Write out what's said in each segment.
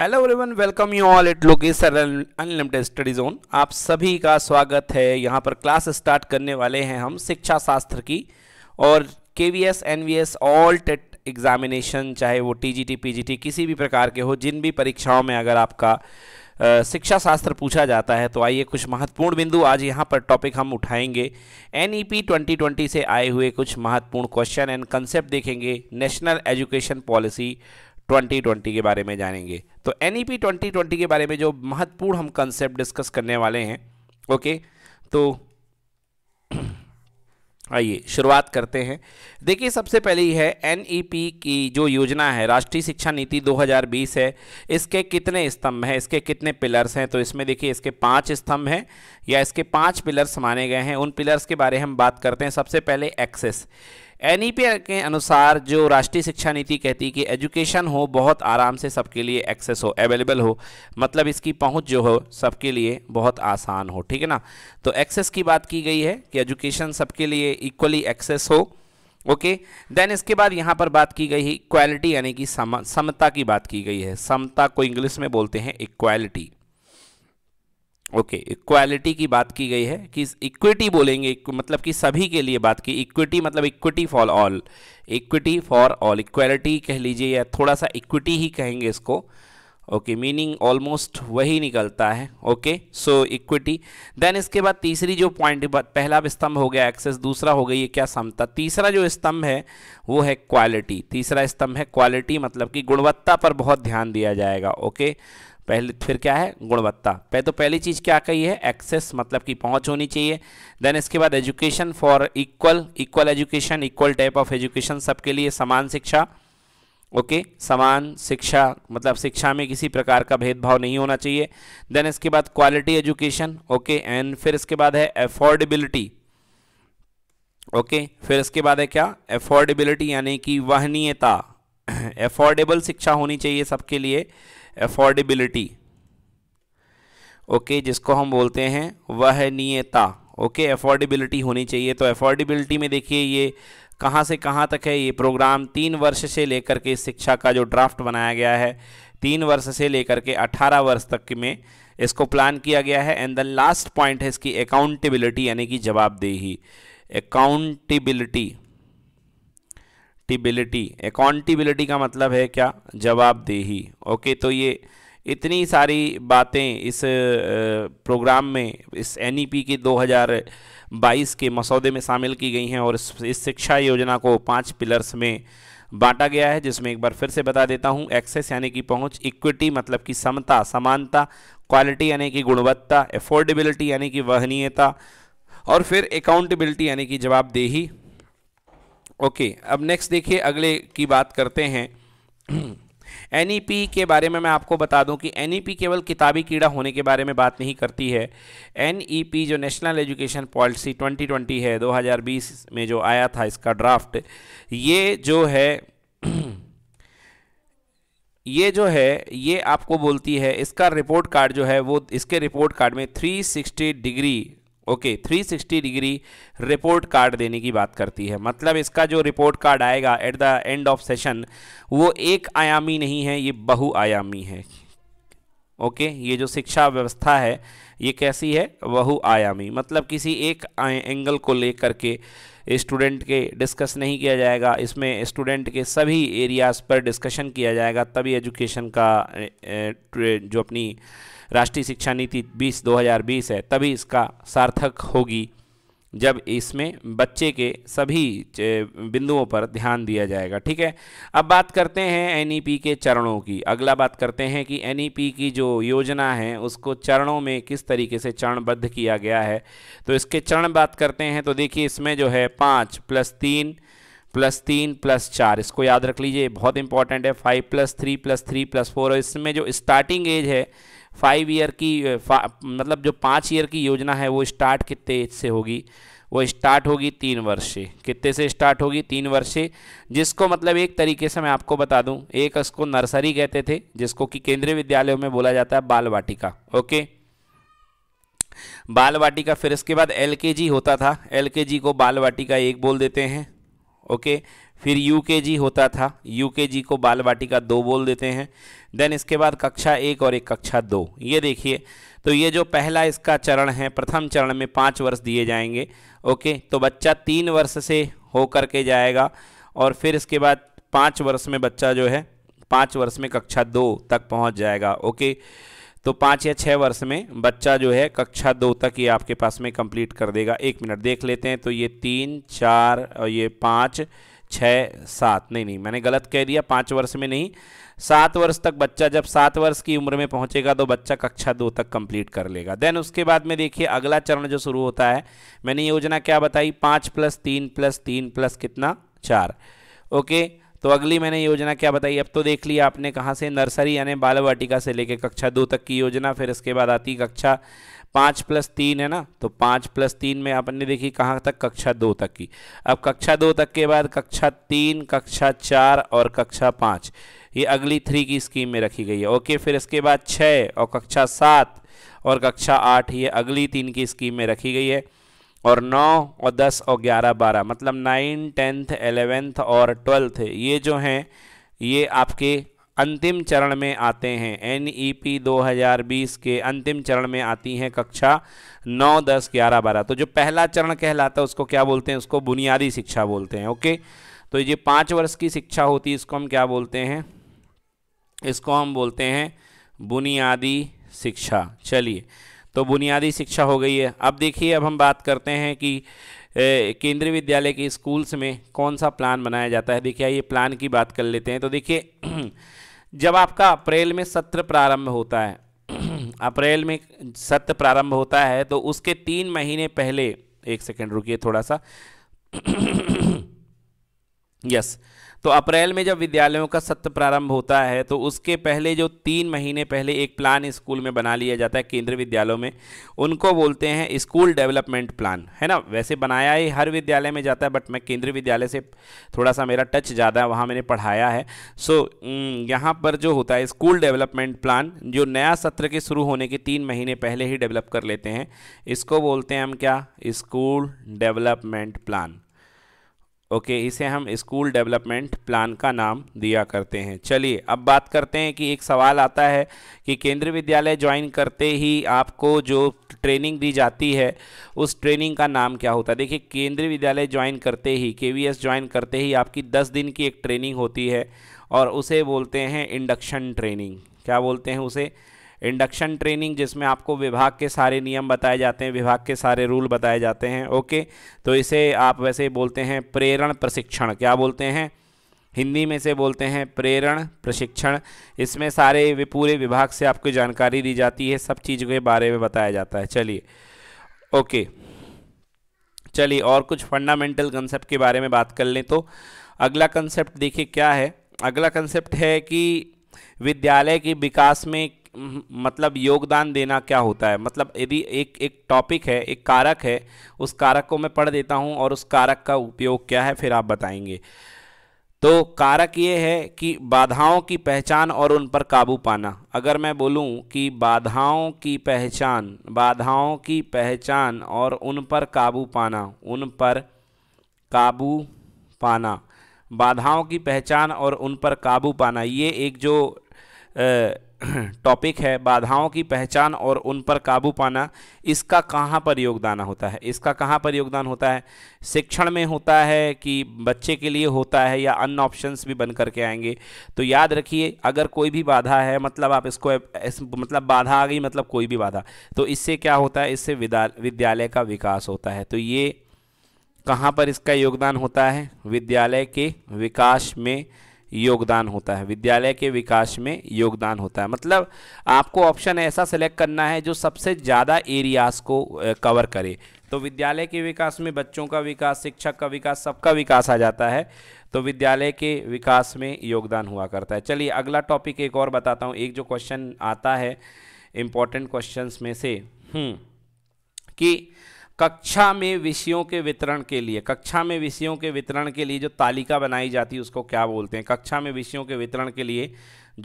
Hello everyone welcome you all at Lokesh sir unlimited study zone आप सभी का स्वागत है यहाँ पर क्लास स्टार्ट करने वाले हैं हम शिक्षा शास्त्र की और K V S N V S all TET examination चाहे वो T G T P G T किसी भी प्रकार के हो जिन भी परीक्षाओं में अगर आपका शिक्षा शास्त्र पूछा जाता है तो आइए कुछ महत्वपूर्ण बिंदु आज यहाँ पर टॉपिक हम उठाएंगे N E P twenty twenty से आए हुए कुछ महत्वपूर्ण क्वेश्चन एंड कंसेप्ट देखेंगे नेशनल एजुकेशन पॉलिसी 2020 के बारे में जानेंगे तो एन 2020 e के बारे में जो महत्वपूर्ण हम कंसेप्ट डिस्कस करने वाले हैं ओके तो आइए शुरुआत करते हैं देखिए सबसे पहले ही है एन की जो योजना है राष्ट्रीय शिक्षा नीति 2020 है इसके कितने स्तंभ हैं इसके कितने पिलर्स हैं तो इसमें देखिए इसके पांच स्तंभ हैं या इसके पांच पिलर्स माने गए हैं उन पिलर्स के बारे में हम बात करते हैं सबसे पहले एक्सेस एन के अनुसार जो राष्ट्रीय शिक्षा नीति कहती है कि एजुकेशन हो बहुत आराम से सबके लिए एक्सेस हो अवेलेबल हो मतलब इसकी पहुंच जो हो सबके लिए बहुत आसान हो ठीक है ना तो एक्सेस की बात की गई है कि एजुकेशन सबके लिए इक्वली एक्सेस हो ओके देन इसके बाद यहाँ पर बात की गई है इक्वालिटी यानी कि समता की बात की गई है समता को इंग्लिश में बोलते हैं इक्वालिटी ओके okay, इक्वालिटी की बात की गई है कि इक्विटी बोलेंगे मतलब कि सभी के लिए बात की इक्विटी मतलब equity for all equity for all equality कह लीजिए या थोड़ा सा इक्विटी ही कहेंगे इसको ओके मीनिंग ऑलमोस्ट वही निकलता है ओके सो इक्विटी देन इसके बाद तीसरी जो पॉइंट पहला स्तंभ हो गया एक्सेस दूसरा हो गई ये क्या समता तीसरा जो स्तंभ है वो है क्वालिटी तीसरा स्तंभ है क्वालिटी मतलब कि गुणवत्ता पर बहुत ध्यान दिया जाएगा ओके okay? पहले फिर क्या है गुणवत्ता पहले तो पहली चीज़ क्या कही है एक्सेस मतलब कि पहुंच होनी चाहिए देन इसके बाद education for equal equal education equal type of education सबके लिए समान शिक्षा ओके okay, समान शिक्षा मतलब शिक्षा में किसी प्रकार का भेदभाव नहीं होना चाहिए देन इसके बाद क्वालिटी एजुकेशन ओके एंड फिर इसके बाद है अफोर्डेबिलिटी ओके okay, फिर इसके बाद है क्या अफोर्डेबिलिटी यानी कि वहनीयता अफोर्डेबल शिक्षा होनी चाहिए सबके लिए अफोर्डेबिलिटी ओके जिसको हम बोलते हैं वहनीयता ओके okay, अफोर्डेबिलिटी होनी चाहिए तो अफोर्डेबिलिटी में देखिए ये कहाँ से कहाँ तक है ये प्रोग्राम तीन वर्ष से लेकर के शिक्षा का जो ड्राफ्ट बनाया गया है तीन वर्ष से लेकर के अठारह वर्ष तक में इसको प्लान किया गया है एंड द लास्ट पॉइंट है इसकी अकाउंटेबिलिटी यानी कि जवाबदेही अकाउंटेबिलिटी अकाउंटिबिलिटी अकाउंटिबिलिटी का मतलब है क्या जवाबदेही ओके तो ये इतनी सारी बातें इस प्रोग्राम में इस एन के 2022 के मसौदे में शामिल की गई हैं और इस शिक्षा योजना को पांच पिलर्स में बांटा गया है जिसमें एक बार फिर से बता देता हूँ एक्सेस यानी कि पहुँच इक्विटी मतलब कि समता समानता क्वालिटी यानी कि गुणवत्ता एफोर्डेबिलिटी यानी कि वहनीयता और फिर अकाउंटेबिलिटी यानी कि जवाबदेही ओके okay, अब नेक्स्ट देखिए अगले की बात करते हैं एन e के बारे में मैं आपको बता दूं कि एन e केवल किताबी कीड़ा होने के बारे में बात नहीं करती है एन e जो नेशनल एजुकेशन पॉलिसी 2020 है 2020 में जो आया था इसका ड्राफ्ट ये जो है ये जो है ये आपको बोलती है इसका रिपोर्ट कार्ड जो है वो इसके रिपोर्ट कार्ड में 360 degree okay okay, 360 degree report card देने की बात करती है मतलब इसका जो रिपोर्ट कार्ड आएगा at the end of session वो एक आयामी नहीं है ये बहुआयामी है ओके okay, ये जो शिक्षा व्यवस्था है ये कैसी है बहुआयामी मतलब किसी एक एंगल को लेकर के स्टूडेंट के डिस्कस नहीं किया जाएगा इसमें स्टूडेंट के सभी एरियाज़ पर डिस्कशन किया जाएगा तभी एजुकेशन का जो अपनी राष्ट्रीय शिक्षा नीति 20 2020 है तभी इसका सार्थक होगी जब इसमें बच्चे के सभी बिंदुओं पर ध्यान दिया जाएगा ठीक है अब बात करते हैं एनईपी के चरणों की अगला बात करते हैं कि एनईपी की जो योजना है उसको चरणों में किस तरीके से चरणबद्ध किया गया है तो इसके चरण बात करते हैं तो देखिए इसमें जो है पाँच प्लस तीन प्लस तीन प्लस चार इसको याद रख लीजिए बहुत इंपॉर्टेंट है five plus three plus three plus four और इसमें जो स्टार्टिंग एज है फाइव ईयर की मतलब जो पाँच ईयर की योजना है वो स्टार्ट कितने एज से होगी वो स्टार्ट होगी तीन वर्ष से कितने से स्टार्ट होगी तीन वर्ष से जिसको मतलब एक तरीके से मैं आपको बता दूं एक उसको नर्सरी कहते थे जिसको कि केंद्रीय विद्यालयों में बोला जाता है बाल वाटिका ओके बाल वाटिका फिर इसके बाद एल होता था एल को बाल वाटिका एक बोल देते हैं ओके फिर यूकेजी होता था यूकेजी को बाल वाटिका दो बोल देते हैं देन इसके बाद कक्षा एक और एक कक्षा दो ये देखिए तो ये जो पहला इसका चरण है प्रथम चरण में पाँच वर्ष दिए जाएंगे ओके तो बच्चा तीन वर्ष से होकर के जाएगा और फिर इसके बाद पाँच वर्ष में बच्चा जो है पाँच वर्ष में कक्षा दो तक पहुँच जाएगा ओके तो पाँच या छः वर्ष में बच्चा जो है कक्षा दो तक ये आपके पास में कंप्लीट कर देगा एक मिनट देख लेते हैं तो ये तीन चार और ये पाँच छः सात नहीं नहीं मैंने गलत कह दिया पाँच वर्ष में नहीं सात वर्ष तक बच्चा जब सात वर्ष की उम्र में पहुंचेगा तो बच्चा कक्षा दो तक कंप्लीट कर लेगा देन उसके बाद में देखिए अगला चरण जो शुरू होता है मैंने योजना क्या बताई पाँच प्लस तीन प्लस तीन प्लस कितना चार ओके तो अगली मैंने योजना क्या बताई अब तो देख लिया आपने कहाँ से नर्सरी यानी बाल वाटिका से लेकर कक्षा दो तक की योजना फिर इसके बाद आती कक्षा पाँच प्लस तीन है ना तो पाँच प्लस तीन में अपन ने देखी कहाँ तक कक्षा दो तक की अब कक्षा दो तक के बाद कक्षा तीन कक्षा चार और कक्षा पाँच ये अगली थ्री की स्कीम में रखी गई है ओके फिर इसके बाद छः और कक्षा सात और कक्षा आठ ये अगली तीन की स्कीम में रखी गई है और नौ और दस और ग्यारह बारह मतलब नाइन टेंथ एलेवेंथ और ट्वेल्थ ये जो हैं ये आपके अंतिम चरण में आते हैं एन ई पी 2020 के अंतिम चरण में आती हैं कक्षा 9, 10, 11, 12 तो जो पहला चरण कहलाता है उसको क्या बोलते हैं उसको बुनियादी शिक्षा बोलते हैं ओके तो ये पाँच वर्ष की शिक्षा होती है इसको हम क्या बोलते हैं इसको हम बोलते हैं बुनियादी शिक्षा चलिए तो बुनियादी शिक्षा हो गई है अब देखिए अब हम बात करते हैं कि केंद्रीय विद्यालय के स्कूल्स में कौन सा प्लान बनाया जाता है देखिए ये प्लान की बात कर लेते हैं तो देखिए जब आपका अप्रैल में सत्र प्रारंभ होता है अप्रैल में सत्र प्रारंभ होता है तो उसके तीन महीने पहले एक सेकेंड रुकिए थोड़ा सा यस yes, तो अप्रैल में जब विद्यालयों का सत्र प्रारंभ होता है तो उसके पहले जो तीन महीने पहले एक प्लान स्कूल में बना लिया जाता है केंद्रीय विद्यालयों में उनको बोलते हैं स्कूल डेवलपमेंट प्लान है ना वैसे बनाया ही हर विद्यालय में जाता है बट मैं केंद्रीय विद्यालय से थोड़ा सा मेरा टच ज़्यादा है वहाँ मैंने पढ़ाया है सो यहाँ पर जो होता है स्कूल डेवलपमेंट प्लान जो नया सत्र के शुरू होने के तीन महीने पहले ही डेवलप कर लेते हैं इसको बोलते हैं हम क्या school development plan okay okay, इसे हम स्कूल डेवलपमेंट प्लान का नाम दिया करते हैं चलिए अब बात करते हैं कि एक सवाल आता है कि केंद्रीय विद्यालय ज्वाइन करते ही आपको जो ट्रेनिंग दी जाती है उस ट्रेनिंग का नाम क्या होता है देखिए केंद्रीय विद्यालय ज्वाइन करते ही के वी ज्वाइन करते ही आपकी दस दिन की एक ट्रेनिंग होती है और उसे बोलते हैं इंडक्शन ट्रेनिंग क्या बोलते हैं उसे इंडक्शन ट्रेनिंग जिसमें आपको विभाग के सारे नियम बताए जाते हैं विभाग के सारे रूल बताए जाते हैं ओके तो इसे आप वैसे बोलते हैं प्रेरण प्रशिक्षण क्या बोलते हैं हिंदी में से बोलते हैं प्रेरण प्रशिक्षण इसमें सारे पूरे विभाग से आपको जानकारी दी जाती है सब चीज़ों के बारे में बताया जाता है चलिए ओके चलिए और कुछ फंडामेंटल कंसेप्ट के बारे में बात कर लें तो अगला कंसेप्ट देखिए क्या है अगला कंसेप्ट है कि विद्यालय के विकास में मतलब योगदान देना क्या होता है मतलब यदि एक एक टॉपिक है एक कारक है उस कारक को मैं पढ़ देता हूँ और उस कारक का उपयोग क्या है फिर आप बताएंगे तो कारक ये है कि बाधाओं की पहचान और उन पर काबू पाना अगर मैं बोलूं कि बाधाओं की पहचान बाधाओं की पहचान और उन पर काबू पाना उन पर काबू पाना बाधाओं की पहचान और उन पर काबू पाना ये एक जो आ, टॉपिक है बाधाओं की पहचान और उन पर काबू पाना इसका कहाँ पर योगदान होता है इसका कहाँ पर योगदान होता है शिक्षण में होता है कि बच्चे के लिए होता है या अन्य ऑप्शंस भी बन करके आएंगे तो याद रखिए अगर कोई भी बाधा है मतलब आप इसको इस, मतलब बाधा आ गई मतलब कोई भी बाधा तो इससे क्या होता है इससे विद्यालय का विकास होता है तो ये कहाँ पर इसका योगदान होता है विद्यालय के विकास में योगदान होता है विद्यालय के विकास में योगदान होता है मतलब आपको ऑप्शन ऐसा सेलेक्ट करना है जो सबसे ज़्यादा एरियाज़ को कवर करे तो विद्यालय के विकास में बच्चों का विकास शिक्षक का विकास सबका विकास आ जाता है तो विद्यालय के विकास में योगदान हुआ करता है चलिए अगला टॉपिक एक और बताता हूँ एक जो क्वेश्चन आता है इम्पॉर्टेंट क्वेश्चंस में से हम्म, कि कक्षा में विषयों के वितरण के लिए कक्षा में विषयों के वितरण के लिए जो तालिका बनाई जाती है उसको क्या बोलते हैं कक्षा में विषयों के वितरण के लिए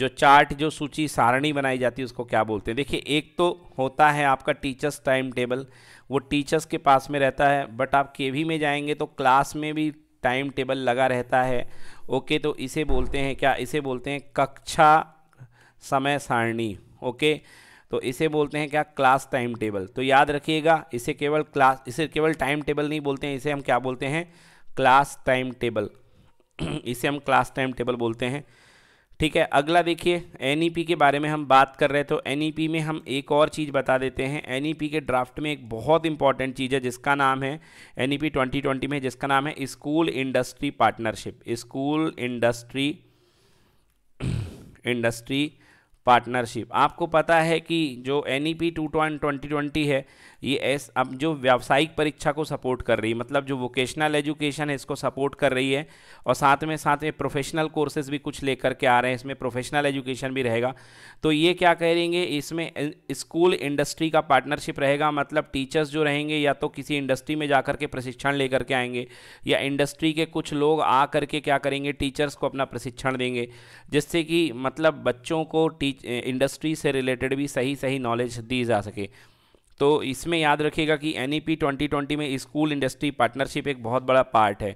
जो चार्ट जो सूची सारणी बनाई जाती है उसको क्या बोलते हैं देखिए एक तो होता है आपका टीचर्स टाइम टेबल वो टीचर्स के पास में रहता है बट आप के में जाएंगे तो क्लास में भी टाइम टेबल लगा रहता है ओके तो इसे बोलते हैं क्या इसे बोलते हैं कक्षा समय सारणी ओके okay? तो इसे बोलते हैं क्या क्लास टाइम टेबल तो याद रखिएगा इसे केवल क्लास इसे केवल टाइम टेबल नहीं बोलते हैं इसे हम क्या बोलते हैं क्लास टाइम टेबल इसे हम क्लास टाइम टेबल बोलते हैं ठीक है अगला देखिए एन के बारे में हम बात कर रहे थे तो एन में हम एक और चीज़ बता देते हैं एन के ड्राफ्ट में एक बहुत इंपॉर्टेंट चीज़ है जिसका नाम है एन ई 2020 में जिसका नाम है school industry partnership school industry industry partnership आपको पता है कि जो N E P two twenty twenty है ये एस अब जो व्यावसायिक परीक्षा को सपोर्ट कर रही है मतलब जो वोकेशनल एजुकेशन है इसको सपोर्ट कर रही है और साथ में साथ में प्रोफेशनल कोर्सेज भी कुछ लेकर के आ रहे हैं इसमें प्रोफेशनल एजुकेशन भी रहेगा तो ये क्या करेंगे इसमें स्कूल इंडस्ट्री का पार्टनरशिप रहेगा मतलब टीचर्स जो रहेंगे या तो किसी इंडस्ट्री में जाकर के प्रशिक्षण लेकर के आएंगे या इंडस्ट्री के कुछ लोग आ करके क्या करेंगे टीचर्स को अपना प्रशिक्षण देंगे जिससे कि मतलब बच्चों को टीच इंडस्ट्री से रिलेटेड भी सही सही नॉलेज दी जा सके तो इसमें याद रखिएगा कि N E P twenty twenty में स्कूल इंडस्ट्री पार्टनरशिप एक बहुत बड़ा पार्ट है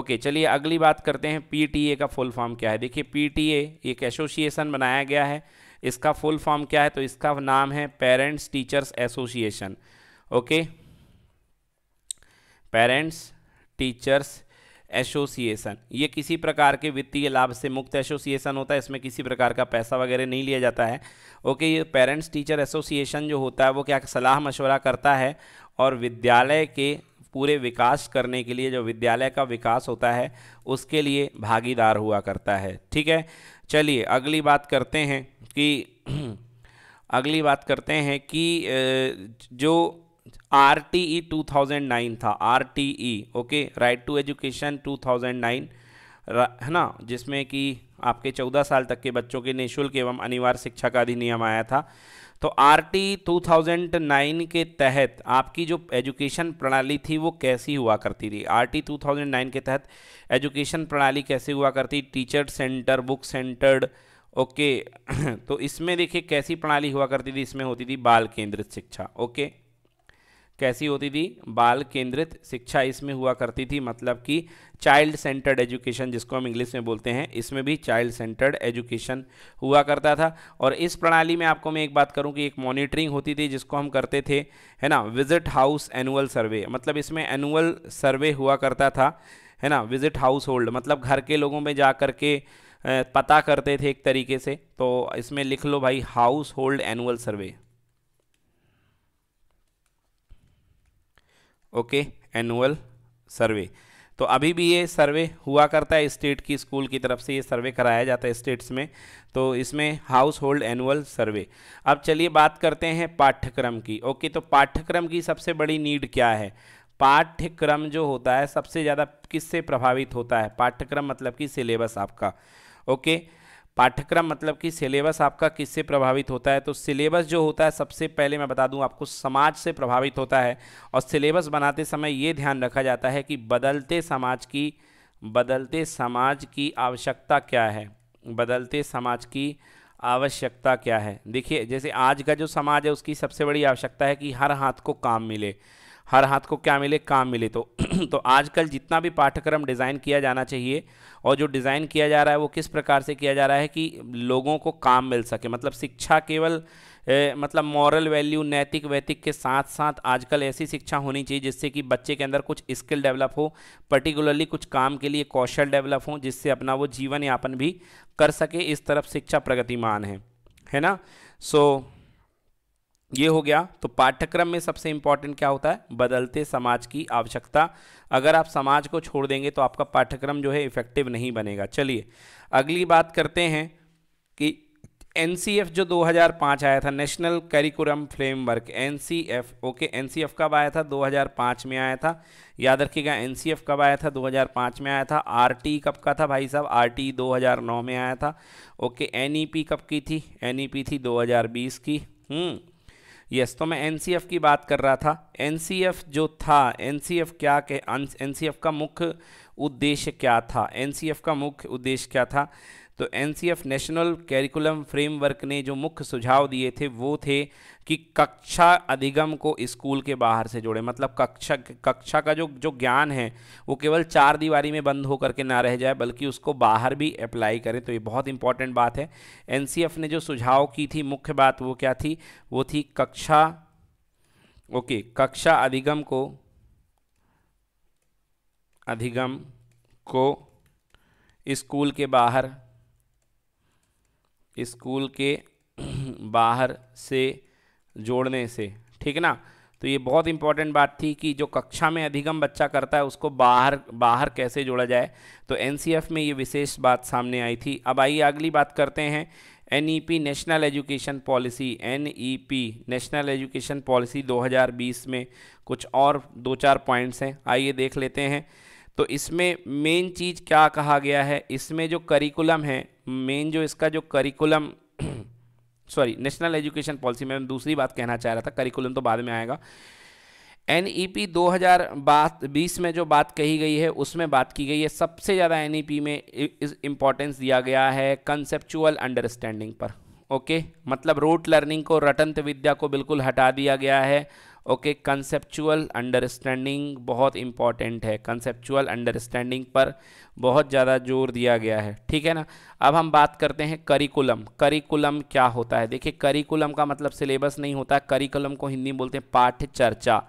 ओके चलिए अगली बात करते हैं पी टी ए का फुल फॉर्म क्या है देखिए पी टी ए एक एसोसिएशन बनाया गया है इसका फुल फॉर्म क्या है तो इसका नाम है parents teachers association okay parents teachers association ये किसी प्रकार के वित्तीय लाभ से मुक्त एसोसिएशन होता है इसमें किसी प्रकार का पैसा वगैरह नहीं लिया जाता है ओके ये पेरेंट्स टीचर एसोसिएशन जो होता है वो क्या सलाह मशवरा करता है और विद्यालय के पूरे विकास करने के लिए जो विद्यालय का विकास होता है उसके लिए भागीदार हुआ करता है ठीक है चलिए अगली बात करते हैं कि अगली बात करते हैं कि जो R T E two thousand nine था R T E okay right to education two thousand nine है ना जिसमें कि आपके चौदह साल तक के बच्चों के निःशुल्क एवं अनिवार्य शिक्षा का अधिनियम आया था तो R T two thousand nine के तहत आपकी जो एजुकेशन प्रणाली थी वो कैसी हुआ करती थी R T two thousand nine के तहत एजुकेशन प्रणाली कैसे हुआ करती teacher centre book centred okay तो इसमें देखिए कैसी प्रणाली हुआ करती थी इसमें होती थी बाल केंद्रित शिक्षा ओके कैसी होती थी बाल केंद्रित शिक्षा इसमें हुआ करती थी मतलब कि चाइल्ड सेंटर्ड एजुकेशन जिसको हम इंग्लिश में बोलते हैं इसमें भी चाइल्ड सेंटर्ड एजुकेशन हुआ करता था और इस प्रणाली में आपको मैं एक बात करूं कि एक मॉनिटरिंग होती थी जिसको हम करते थे है ना विजिट हाउस एनुअल सर्वे मतलब इसमें एनुअल सर्वे हुआ करता था है ना विजिट हाउस होल्ड मतलब घर के लोगों में जा के पता करते थे एक तरीके से तो इसमें लिख लो भाई household annual survey okay annual survey तो अभी भी ये सर्वे हुआ करता है स्टेट की स्कूल की तरफ से ये सर्वे कराया जाता है स्टेट्स में तो इसमें हाउस होल्ड एनुअल सर्वे अब चलिए बात करते हैं पाठ्यक्रम की ओके तो पाठ्यक्रम की सबसे बड़ी नीड क्या है पाठ्यक्रम जो होता है सबसे ज़्यादा किससे प्रभावित होता है पाठ्यक्रम मतलब कि सिलेबस आपका ओके okay? पाठ्यक्रम मतलब कि सिलेबस आपका किससे प्रभावित होता है तो सिलेबस जो होता है सबसे पहले मैं बता दूं आपको समाज से प्रभावित होता है और सिलेबस बनाते समय ये ध्यान रखा जाता है कि बदलते समाज की बदलते समाज की आवश्यकता क्या है बदलते समाज की आवश्यकता क्या है देखिए जैसे आज का जो समाज है उसकी सबसे बड़ी आवश्यकता है कि हर हाथ को काम मिले हर हाथ को क्या मिले काम मिले तो तो आजकल जितना भी पाठ्यक्रम डिज़ाइन किया जाना चाहिए और जो डिज़ाइन किया जा रहा है वो किस प्रकार से किया जा रहा है कि लोगों को काम मिल सके मतलब शिक्षा केवल ए, मतलब मॉरल वैल्यू नैतिक वैतिक के साथ साथ आजकल ऐसी शिक्षा होनी चाहिए जिससे कि बच्चे के अंदर कुछ स्किल डेवलप हो पर्टिकुलरली कुछ काम के लिए कौशल डेवलप हो जिससे अपना वो जीवन यापन भी कर सके इस तरफ शिक्षा प्रगतिमान है है ना सो so, ये हो गया तो पाठ्यक्रम में सबसे इम्पॉर्टेंट क्या होता है बदलते समाज की आवश्यकता अगर आप समाज को छोड़ देंगे तो आपका पाठ्यक्रम जो है इफेक्टिव नहीं बनेगा चलिए अगली बात करते हैं कि एन जो 2005 आया था national curriculum framework N okay N कब आया था 2005 में आया था याद रखिएगा एन कब आया था 2005 में आया था आर कब का था भाई साहब आर 2009 में आया था ओके एन e कब की थी एन e थी 2020 की हम्म यस तो मैं एन की बात कर रहा था एन जो था एन क्या के एन का मुख्य उद्देश्य क्या था एन का मुख्य उद्देश्य क्या था तो एन नेशनल कैरिकुलम फ्रेमवर्क ने जो मुख्य सुझाव दिए थे वो थे कि कक्षा अधिगम को स्कूल के बाहर से जोड़े मतलब कक्षा कक्षा का जो जो ज्ञान है वो केवल चार दीवारी में बंद होकर के ना रह जाए बल्कि उसको बाहर भी अप्लाई करें तो ये बहुत इंपॉर्टेंट बात है एन ने जो सुझाव की थी मुख्य बात वो क्या थी वो थी कक्षा ओके कक्षा अधिगम को अधिगम को स्कूल के बाहर स्कूल के बाहर से जोड़ने से ठीक है ना तो ये बहुत इंपॉर्टेंट बात थी कि जो कक्षा में अधिगम बच्चा करता है उसको बाहर बाहर कैसे जोड़ा जाए तो एन में ये विशेष बात सामने आई थी अब आइए अगली बात करते हैं N national education policy N national education policy 2020 में कुछ और दो चार पॉइंट्स हैं आइए देख लेते हैं तो इसमें मेन चीज़ क्या कहा गया है इसमें जो करिकुलम है मेन जो इसका जो curriculum sorry national education policy में दूसरी बात कहना चाह रहा था करिकुलम तो बाद में आएगा एन ई पी दो हज़ार बात बीस में जो बात कही गई है उसमें बात की गई है सबसे ज़्यादा एन ई e पी में इम्पॉर्टेंस दिया गया है कंसेप्चुअल अंडरस्टैंडिंग पर ओके मतलब रोट लर्निंग को रटंत विद्या को बिल्कुल हटा दिया गया है ओके कंसेप्चुअल अंडरस्टैंडिंग बहुत इंपॉर्टेंट है कंसेप्चुअल अंडरस्टैंडिंग पर बहुत ज़्यादा जोर दिया गया है ठीक है ना अब हम बात करते हैं करिकुलम करिकुलम क्या होता है देखिए करिकुलम का मतलब सिलेबस नहीं होता करिकुलम को हिंदी बोलते हैं पाठ्य चर्चा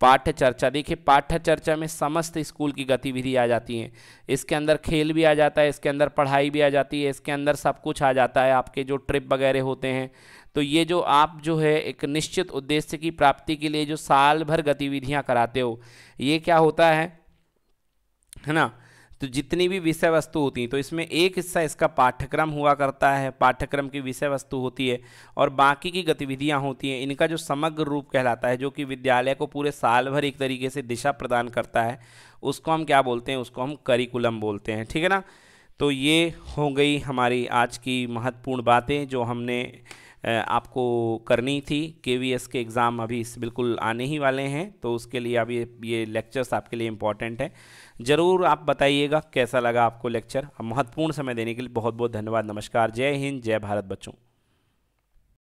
पाठ्य चर्चा देखिए पाठ्य चर्चा में समस्त स्कूल की गतिविधि आ जाती हैं इसके अंदर खेल भी आ जाता है इसके अंदर पढ़ाई भी आ जाती है इसके अंदर सब कुछ आ जाता है आपके जो ट्रिप वगैरह होते हैं तो ये जो आप जो है एक निश्चित उद्देश्य की प्राप्ति के लिए जो साल भर गतिविधियाँ कराते हो ये क्या होता है है ना तो जितनी भी विषय वस्तु होती हैं तो इसमें एक हिस्सा इसका पाठ्यक्रम हुआ करता है पाठ्यक्रम की विषय वस्तु होती है और बाकी की गतिविधियां होती हैं इनका जो समग्र रूप कहलाता है जो कि विद्यालय को पूरे साल भर एक तरीके से दिशा प्रदान करता है उसको हम क्या बोलते हैं उसको हम करिकुलम बोलते हैं ठीक है ना तो ये हो गई हमारी आज की महत्वपूर्ण बातें जो हमने आपको करनी थी के वी एस के एग्ज़ाम अभी बिल्कुल आने ही वाले हैं तो उसके लिए अभी ये लेक्चर्स आपके लिए इम्पॉर्टेंट है ज़रूर आप बताइएगा कैसा लगा आपको लेक्चर महत्वपूर्ण समय देने के लिए बहुत बहुत धन्यवाद नमस्कार जय हिंद जय भारत बच्चों